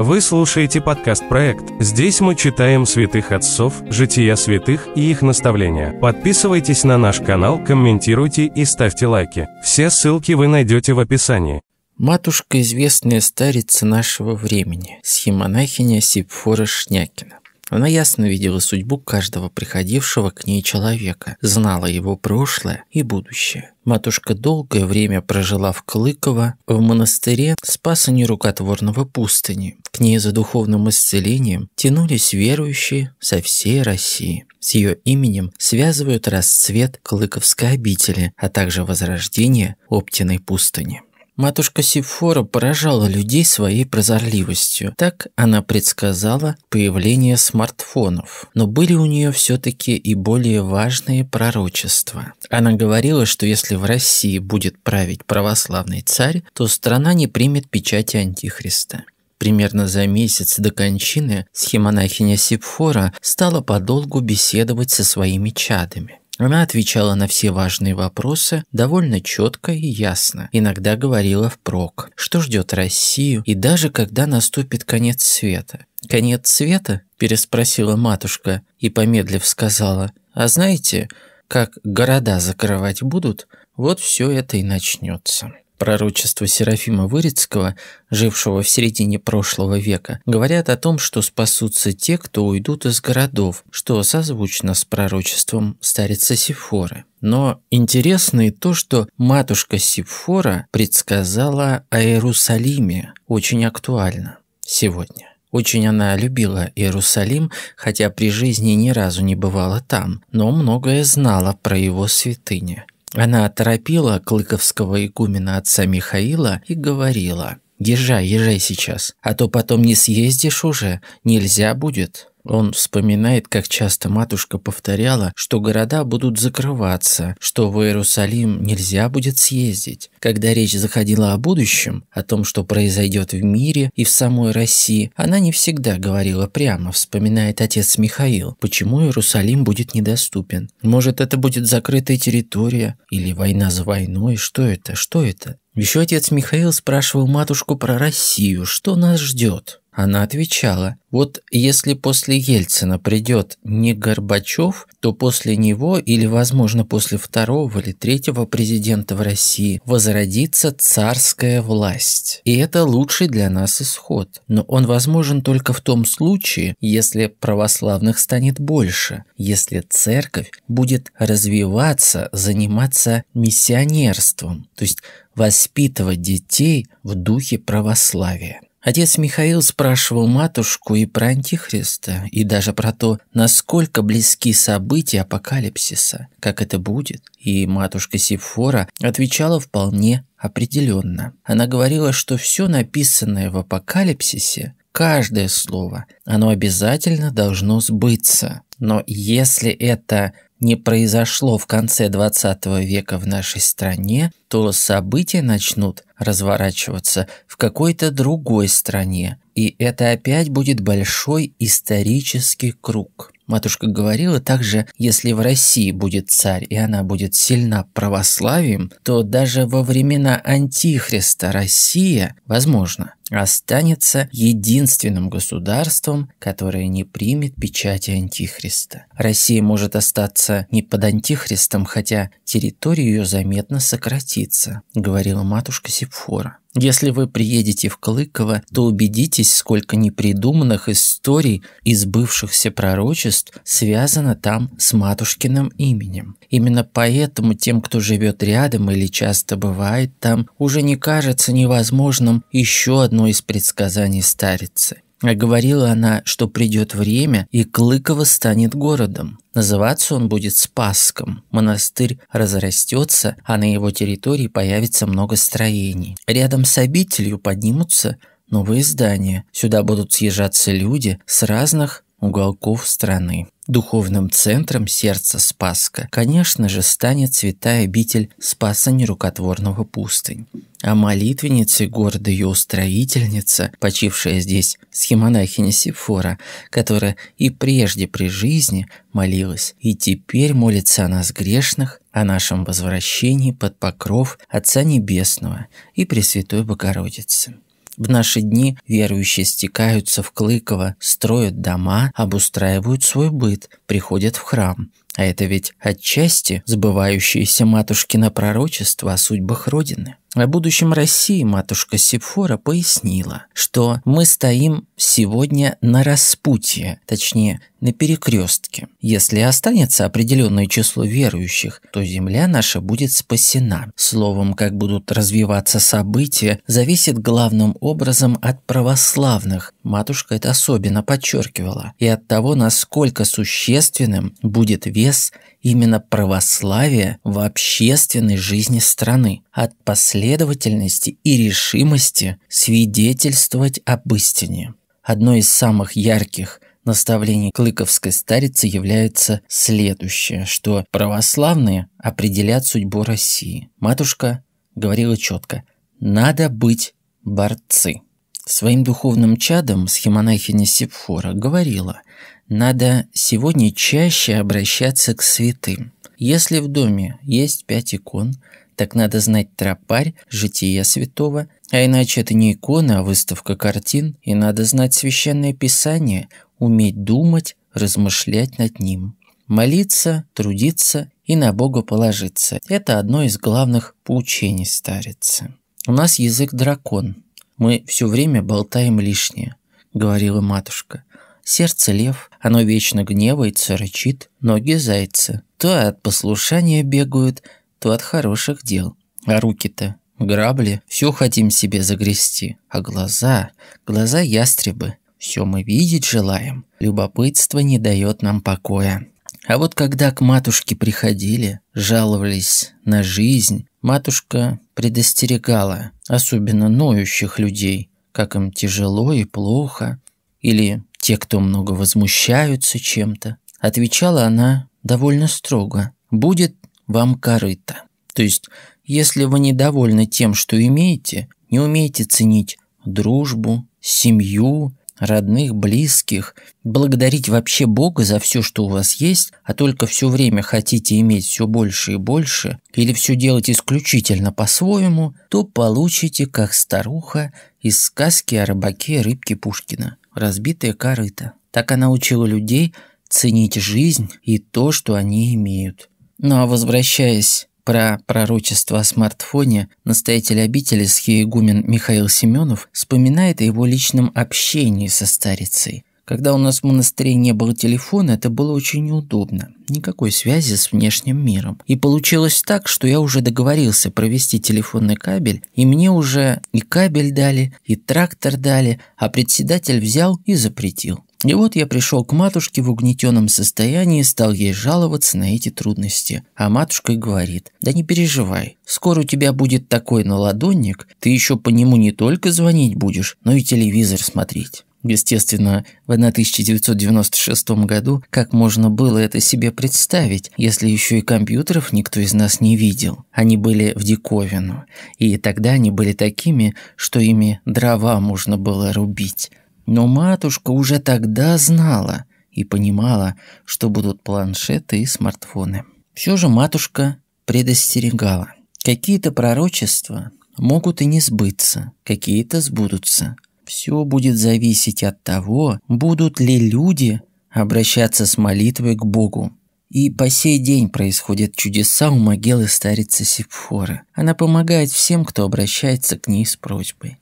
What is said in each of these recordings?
Вы слушаете подкаст-проект. Здесь мы читаем святых отцов, жития святых и их наставления. Подписывайтесь на наш канал, комментируйте и ставьте лайки. Все ссылки вы найдете в описании. Матушка – известная старица нашего времени, схемонахиня Сипфора Шнякина. Она ясно видела судьбу каждого приходившего к ней человека, знала его прошлое и будущее. Матушка долгое время прожила в Клыково, в монастыре спаса нерукотворного пустыни. К ней за духовным исцелением тянулись верующие со всей России. С ее именем связывают расцвет Клыковской обители, а также возрождение Оптиной пустыни. Матушка Сифора поражала людей своей прозорливостью. Так она предсказала появление смартфонов. Но были у нее все-таки и более важные пророчества. Она говорила, что если в России будет править православный царь, то страна не примет печати Антихриста. Примерно за месяц до кончины схемонахиня Сипфора стала подолгу беседовать со своими чадами. Она отвечала на все важные вопросы довольно четко и ясно, иногда говорила впрок, что ждет Россию и даже когда наступит конец света. «Конец света?» – переспросила матушка и, помедлив, сказала. «А знаете, как города закрывать будут, вот все это и начнется». Пророчества Серафима Вырицкого, жившего в середине прошлого века, говорят о том, что спасутся те, кто уйдут из городов, что созвучно с пророчеством старицы Сифоры. Но интересно и то, что матушка Сифора предсказала о Иерусалиме, очень актуально сегодня. Очень она любила Иерусалим, хотя при жизни ни разу не бывала там, но многое знала про его святыни – она оторопила клыковского игумена отца Михаила и говорила, «Езжай, езжай сейчас, а то потом не съездишь уже, нельзя будет». Он вспоминает, как часто матушка повторяла, что города будут закрываться, что в Иерусалим нельзя будет съездить. Когда речь заходила о будущем, о том, что произойдет в мире и в самой России, она не всегда говорила прямо, вспоминает отец Михаил, почему Иерусалим будет недоступен. Может, это будет закрытая территория или война за войной, что это, что это? Еще отец Михаил спрашивал матушку про Россию, что нас ждет. Она отвечала, вот если после Ельцина придет не Горбачев, то после него или, возможно, после второго или третьего президента в России возродится царская власть. И это лучший для нас исход. Но он возможен только в том случае, если православных станет больше, если церковь будет развиваться, заниматься миссионерством. То есть воспитывать детей в духе православия. Отец Михаил спрашивал матушку и про Антихриста, и даже про то, насколько близки события апокалипсиса, как это будет. И матушка Сифора отвечала вполне определенно. Она говорила, что все написанное в апокалипсисе, каждое слово, оно обязательно должно сбыться. Но если это не произошло в конце 20 века в нашей стране, то события начнут разворачиваться в какой-то другой стране, и это опять будет большой исторический круг. Матушка говорила также, если в России будет царь, и она будет сильна православием, то даже во времена Антихриста Россия, возможно, останется единственным государством, которое не примет печати Антихриста. Россия может остаться не под Антихристом, хотя территория ее заметно сократится, говорила матушка Сепфора. Если вы приедете в Клыково, то убедитесь, сколько непридуманных историй из бывшихся пророчеств связано там с матушкиным именем. Именно поэтому тем, кто живет рядом или часто бывает там, уже не кажется невозможным еще одно из предсказаний старицы. А говорила она, что придет время, и Клыково станет городом. Называться он будет Спасском. Монастырь разрастется, а на его территории появится много строений. Рядом с обителью поднимутся новые здания. Сюда будут съезжаться люди с разных уголков страны. Духовным центром сердца Спаска, конечно же, станет святая обитель Спаса Нерукотворного пустынь а молитвенница и гордая устроительница, почившая здесь схемонахиня Сифора, которая и прежде при жизни молилась, и теперь молится о нас грешных, о нашем возвращении под покров Отца Небесного и Пресвятой Богородицы. В наши дни верующие стекаются в Клыково, строят дома, обустраивают свой быт, приходят в храм – а это ведь отчасти сбывающееся матушкино пророчество о судьбах Родины. О будущем России матушка Сепфора пояснила, что мы стоим сегодня на распутье, точнее, на перекрестке. Если останется определенное число верующих, то земля наша будет спасена. Словом, как будут развиваться события, зависит главным образом от православных. Матушка это особенно подчеркивала. И от того, насколько существенным будет вера вес именно православия в общественной жизни страны, от последовательности и решимости свидетельствовать об истине. Одно из самых ярких наставлений Клыковской старицы является следующее, что православные определят судьбу России. Матушка говорила четко «надо быть борцы». Своим духовным чадом схемонахиня Сепфора говорила – надо сегодня чаще обращаться к святым. Если в доме есть пять икон, так надо знать тропарь, жития святого, а иначе это не икона, а выставка картин, и надо знать священное писание, уметь думать, размышлять над ним. Молиться, трудиться и на Бога положиться – это одно из главных поучений старицы. У нас язык дракон. Мы все время болтаем лишнее, говорила матушка. Сердце лев, оно вечно гневается, рычит, ноги зайца, То от послушания бегают, то от хороших дел. А руки-то грабли, все хотим себе загрести. А глаза, глаза ястребы, все мы видеть желаем. Любопытство не дает нам покоя. А вот когда к матушке приходили, жаловались на жизнь, матушка предостерегала, особенно ноющих людей, как им тяжело и плохо, или те, кто много возмущаются чем-то. Отвечала она довольно строго. «Будет вам корыто». То есть, если вы недовольны тем, что имеете, не умеете ценить дружбу, семью, родных, близких, благодарить вообще Бога за все, что у вас есть, а только все время хотите иметь все больше и больше, или все делать исключительно по-своему, то получите, как старуха из сказки о рыбаке рыбки Пушкина разбитое корыто. Так она учила людей ценить жизнь и то, что они имеют. Ну а возвращаясь про пророчество о смартфоне, настоятель обители схиегумен Михаил Семенов вспоминает о его личном общении со старицей. Когда у нас в монастыре не было телефона, это было очень неудобно. Никакой связи с внешним миром. И получилось так, что я уже договорился провести телефонный кабель, и мне уже и кабель дали, и трактор дали, а председатель взял и запретил. И вот я пришел к матушке в угнетенном состоянии и стал ей жаловаться на эти трудности. А матушка говорит, да не переживай, скоро у тебя будет такой наладонник, ты еще по нему не только звонить будешь, но и телевизор смотреть. Естественно, в 1996 году как можно было это себе представить, если еще и компьютеров никто из нас не видел. Они были в диковину, и тогда они были такими, что ими дрова можно было рубить. Но матушка уже тогда знала и понимала, что будут планшеты и смартфоны. Все же матушка предостерегала. Какие-то пророчества могут и не сбыться, какие-то сбудутся – все будет зависеть от того, будут ли люди обращаться с молитвой к Богу. И по сей день происходят чудеса у могилы старицы Сепфоры. Она помогает всем, кто обращается к ней с просьбой.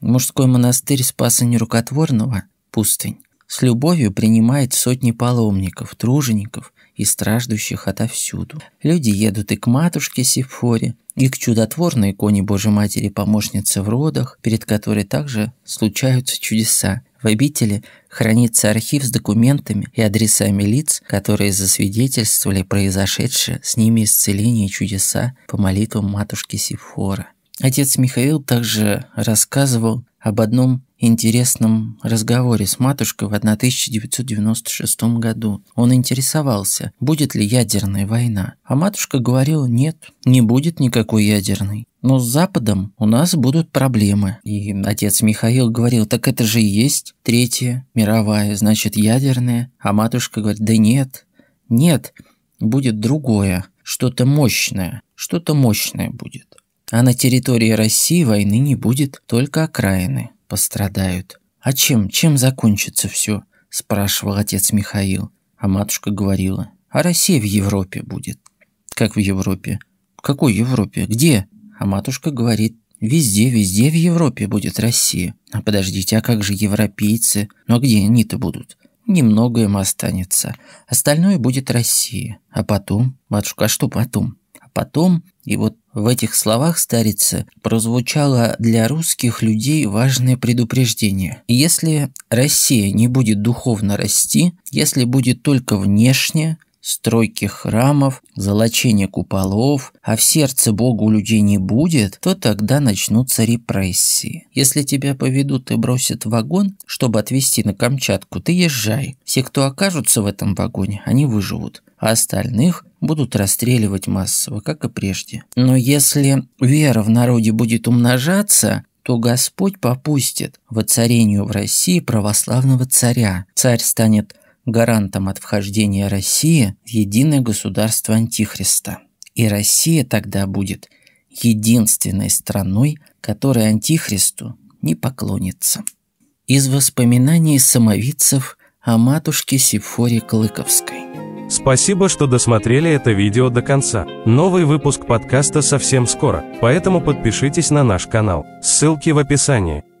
Мужской монастырь Спаса Нерукотворного, пустынь, с любовью принимает сотни паломников, тружеников и страждущих отовсюду. Люди едут и к матушке Сифоре, и к чудотворной иконе Божьей Матери помощницы в родах, перед которой также случаются чудеса. В обители хранится архив с документами и адресами лиц, которые засвидетельствовали произошедшее с ними исцеление и чудеса по молитвам матушки Сифора. Отец Михаил также рассказывал, об одном интересном разговоре с матушкой в 1996 году. Он интересовался, будет ли ядерная война. А матушка говорила, нет, не будет никакой ядерной. Но с Западом у нас будут проблемы. И отец Михаил говорил, так это же и есть третья мировая, значит ядерная. А матушка говорит, да нет, нет, будет другое, что-то мощное, что-то мощное будет. А на территории России войны не будет, только окраины пострадают. «А чем, чем закончится все?» – спрашивал отец Михаил. А матушка говорила, «А Россия в Европе будет». «Как в Европе?» «В какой Европе? Где?» А матушка говорит, «Везде, везде в Европе будет Россия». «А подождите, а как же европейцы? Ну а где они-то будут?» «Немного им останется. Остальное будет Россия. А потом?» «Матушка, а что потом?» «А потом и вот в этих словах старицы прозвучало для русских людей важное предупреждение. Если Россия не будет духовно расти, если будет только внешне, стройки храмов, золочение куполов, а в сердце Богу у людей не будет, то тогда начнутся репрессии. Если тебя поведут и бросят в вагон, чтобы отвезти на Камчатку, ты езжай. Все, кто окажутся в этом вагоне, они выживут. А остальных будут расстреливать массово, как и прежде. Но если вера в народе будет умножаться, то Господь попустит воцарению в России православного царя. Царь станет гарантом от вхождения России в единое государство Антихриста. И Россия тогда будет единственной страной, которая Антихристу не поклонится. Из воспоминаний самовидцев о матушке Сифоре Клыковской. Спасибо, что досмотрели это видео до конца. Новый выпуск подкаста совсем скоро, поэтому подпишитесь на наш канал. Ссылки в описании.